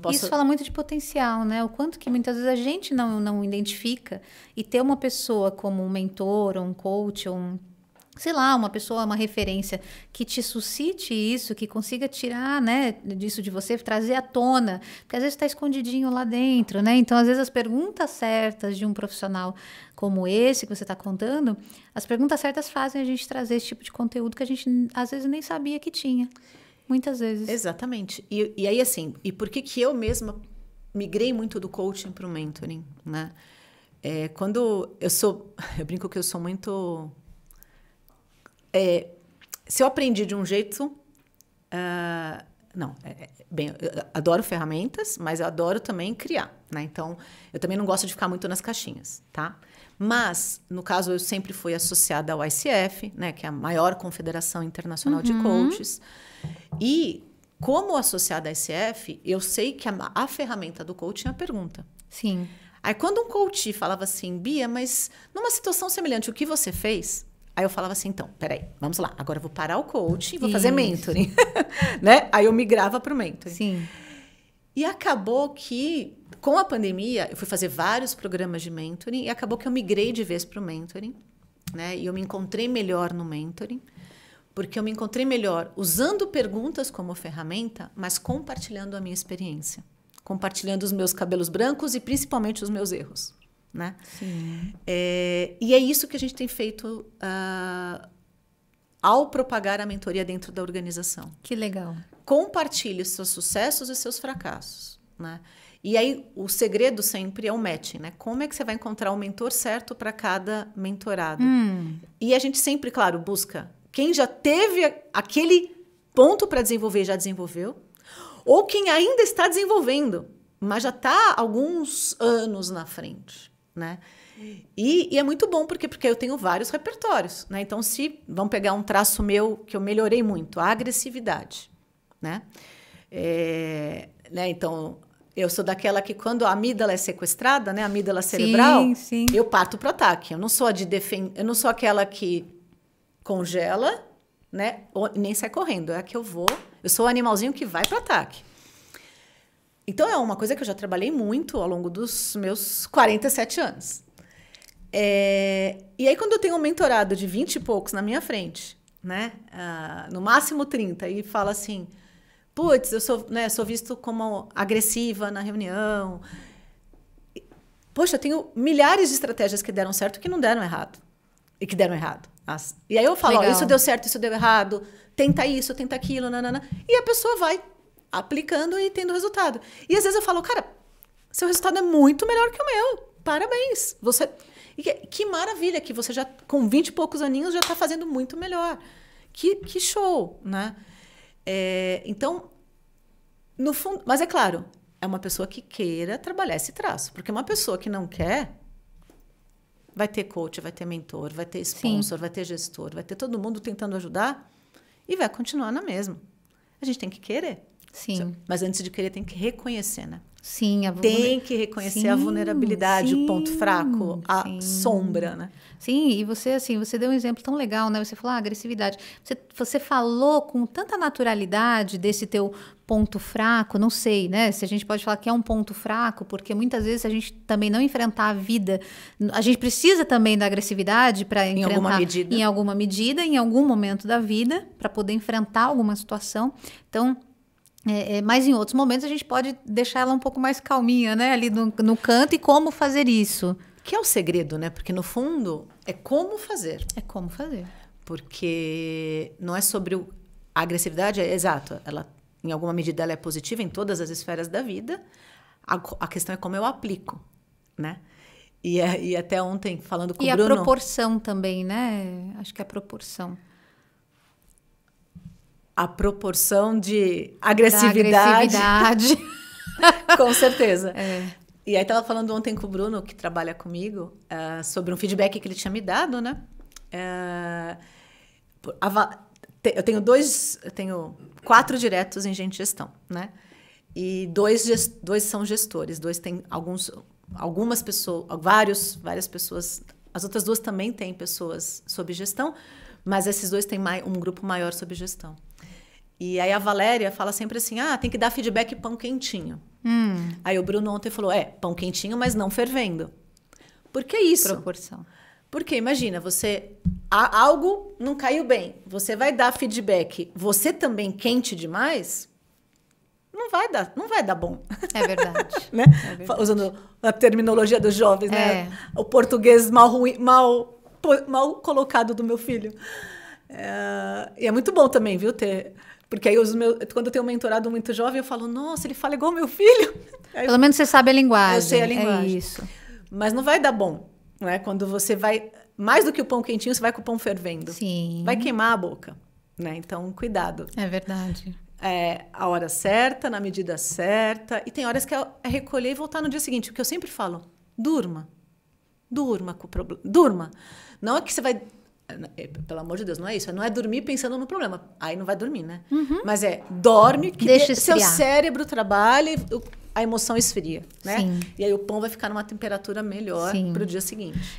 Posso... Isso fala muito de potencial, né? O quanto que muitas vezes a gente não, não identifica e ter uma pessoa como um mentor, ou um coach, ou um sei lá, uma pessoa, uma referência que te suscite isso, que consiga tirar, né, disso de você, trazer à tona, porque às vezes está escondidinho lá dentro, né? Então, às vezes as perguntas certas de um profissional como esse que você está contando, as perguntas certas fazem a gente trazer esse tipo de conteúdo que a gente às vezes nem sabia que tinha muitas vezes. Exatamente. E, e aí, assim, e por que, que eu mesma migrei muito do coaching para o mentoring, né? É, quando eu sou, eu brinco que eu sou muito, é, se eu aprendi de um jeito, uh, não, é, é bem, adoro ferramentas, mas eu adoro também criar, né? Então, eu também não gosto de ficar muito nas caixinhas, tá? Mas, no caso, eu sempre fui associada ao ICF, né? Que é a maior confederação internacional uhum. de coaches. E, como associada à ICF, eu sei que a, a ferramenta do coaching é a pergunta. Sim. Aí, quando um coach falava assim, Bia, mas numa situação semelhante, o que você fez? Aí eu falava assim, então, peraí, vamos lá. Agora eu vou parar o coaching e vou Isso. fazer mentoring. né? Aí eu migrava para o mentoring. Sim. E acabou que, com a pandemia, eu fui fazer vários programas de mentoring e acabou que eu migrei de vez para o mentoring. Né? E eu me encontrei melhor no mentoring, porque eu me encontrei melhor usando perguntas como ferramenta, mas compartilhando a minha experiência, compartilhando os meus cabelos brancos e principalmente os meus erros né? Sim. É, e é isso que a gente tem feito uh, ao propagar a mentoria dentro da organização. Que legal. Compartilhe seus sucessos e seus fracassos, né? E aí o segredo sempre é o match, né? Como é que você vai encontrar o mentor certo para cada mentorado? Hum. E a gente sempre, claro, busca quem já teve aquele ponto para desenvolver já desenvolveu, ou quem ainda está desenvolvendo, mas já está alguns anos na frente né? E, e, é muito bom porque porque eu tenho vários repertórios, né? Então se vamos pegar um traço meu que eu melhorei muito, a agressividade, né? É, né? Então eu sou daquela que quando a amígdala é sequestrada, né, a amígdala cerebral, sim, sim. eu parto para ataque. Eu não sou a de defen eu não sou aquela que congela, né, ou nem sai correndo. É a que eu vou. Eu sou o animalzinho que vai para ataque. Então é uma coisa que eu já trabalhei muito ao longo dos meus 47 anos. É... E aí, quando eu tenho um mentorado de 20 e poucos na minha frente, né? Uh, no máximo 30, e fala assim: putz, eu sou, né, sou visto como agressiva na reunião. Poxa, eu tenho milhares de estratégias que deram certo que não deram errado. E que deram errado. E aí eu falo: oh, isso deu certo, isso deu errado, tenta isso, tenta aquilo, nanana. E a pessoa vai aplicando e tendo resultado. E às vezes eu falo, cara, seu resultado é muito melhor que o meu. Parabéns. Você que, que, maravilha que você já com 20 e poucos aninhos já está fazendo muito melhor. Que, que show, né? É, então, no fundo, mas é claro, é uma pessoa que queira trabalhar esse traço, porque uma pessoa que não quer vai ter coach, vai ter mentor, vai ter sponsor, Sim. vai ter gestor, vai ter todo mundo tentando ajudar e vai continuar na mesma. A gente tem que querer. Sim. Mas antes de querer, tem que reconhecer, né? Sim, a Tem que reconhecer sim, a vulnerabilidade, sim, o ponto fraco, a sim. sombra, né? Sim, e você, assim, você deu um exemplo tão legal, né? Você falou ah, agressividade. Você, você falou com tanta naturalidade desse teu ponto fraco, não sei, né? Se a gente pode falar que é um ponto fraco, porque muitas vezes a gente também não enfrentar a vida, a gente precisa também da agressividade para enfrentar alguma medida. em alguma medida, em algum momento da vida, para poder enfrentar alguma situação. Então, é, é, mas em outros momentos a gente pode deixar ela um pouco mais calminha, né? Ali no, no canto e como fazer isso. Que é o segredo, né? Porque no fundo é como fazer. É como fazer. Porque não é sobre o, a agressividade, é exato. Ela, em alguma medida, ela é positiva em todas as esferas da vida. A, a questão é como eu aplico, né? E, é, e até ontem, falando com e o Bruno... E a proporção também, né? Acho que é a proporção a proporção de agressividade. agressividade. com certeza. É. E aí estava falando ontem com o Bruno, que trabalha comigo, uh, sobre um feedback que ele tinha me dado, né? Uh, eu tenho dois, eu tenho quatro diretos em gente gestão, né? E dois, dois são gestores, dois têm alguns, algumas pessoas, vários, várias pessoas. As outras duas também têm pessoas sob gestão, mas esses dois têm mais, um grupo maior sob gestão. E aí a Valéria fala sempre assim: ah, tem que dar feedback pão quentinho. Hum. Aí o Bruno ontem falou: é, pão quentinho, mas não fervendo. Por que isso? Proporção. Porque imagina, você. Algo não caiu bem. Você vai dar feedback. Você também quente demais? Não vai dar, não vai dar bom. É verdade. né? É verdade. Usando a terminologia dos jovens, né? é. né? O português mal, ruim, mal, mal colocado do meu filho. É, e é muito bom também, viu, ter porque aí os meus, quando eu tenho um mentorado muito jovem, eu falo, nossa, ele fala igual meu filho. Aí Pelo menos você sabe a linguagem. Eu sei a é linguagem. É isso. Mas não vai dar bom, né? Quando você vai. Mais do que o pão quentinho, você vai com o pão fervendo. Sim. Vai queimar a boca. Né? Então, cuidado. É verdade. É, a hora certa, na medida certa. E tem horas que é, é recolher e voltar no dia seguinte. O que eu sempre falo: durma. Durma com o problema. Durma. Não é que você vai é, pelo amor de Deus, não é isso. É não é dormir pensando no problema. Aí não vai dormir, né? Uhum. Mas é, dorme, que Deixa de, seu cérebro trabalhe, a emoção esfria, né? Sim. E aí o pão vai ficar numa temperatura melhor para o dia seguinte.